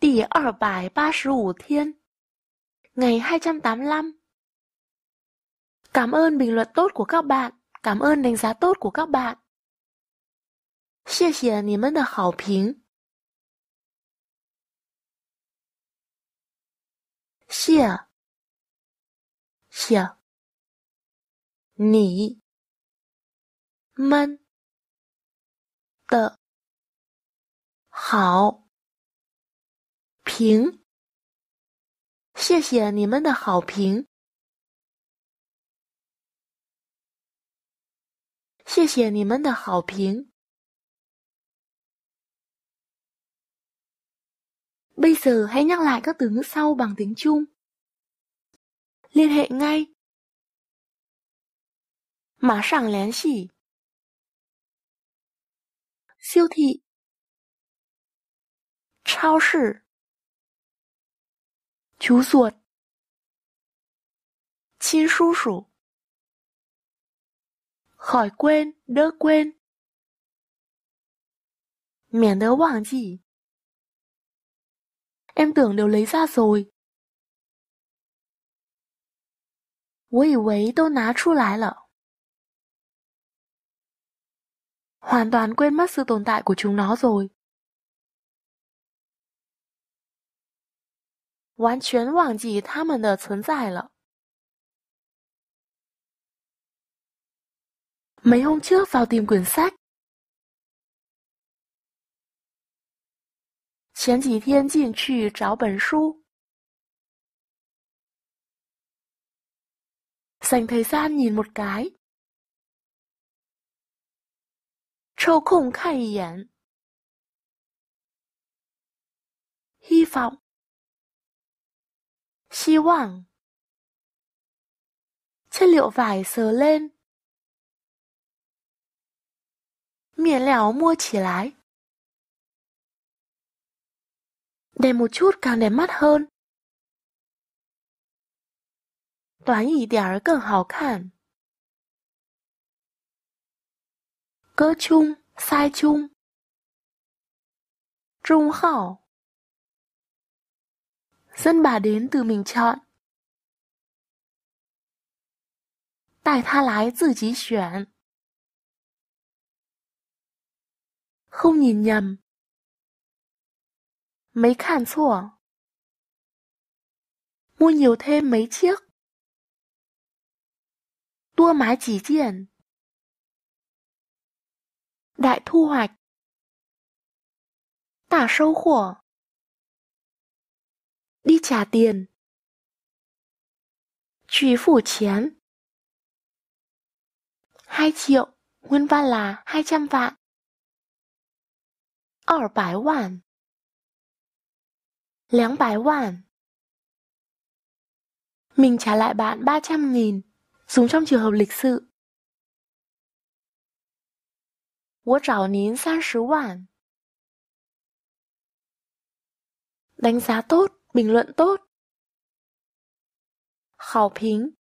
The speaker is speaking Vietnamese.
第二百八十五 thiên Ngày 285 Cảm ơn bình luận tốt của các bạn, cảm ơn đánh giá tốt của các bạn. 谢谢你们的好评。谢谢你们的好。评，谢谢你们的好评。谢谢你们的好评。Bây giờ hãy nhắc lại các từ ngữ sau bằng tiếng Trung. Liên hệ ngay. m ã sàng lén h ỉ siêu thị. 超市 Chú ruột, chín khỏi quên, đỡ quên Miễn đỡ hoảng gì Em tưởng đều lấy ra rồi hoàn toàn quên mất sự tồn tại của chúng nó rồi. 完全忘记他们的存在了。Mấy hôm trước vào tìm quyển sách. Chén Dành thời gian nhìn một cái. Trâu vọng vọng chất liệu vải sờ lên. Miễn lẻo mua chỉ lái. Đẹp một chút càng đẹp mắt hơn. Toán ý đéo càng hào khản. Cơ chung, sai chung. Trung hảo. Dân bà đến từ mình chọn. Tại tha lái tự chỉ chuyển. Không nhìn nhầm. Mấy khản sủa. Mua nhiều thêm mấy chiếc. Tua mái chỉ triển. Đại thu hoạch. Tả sâu khổ đi trả tiền. Truy phủ chén. 2 triệu, nguyên văn là 200 vạn. Ở bái hoàn. Lén Mình trả lại bạn 300 nghìn, dùng trong trường hợp lịch sự. đánh giá tốt bình luận tốt. Khảo phí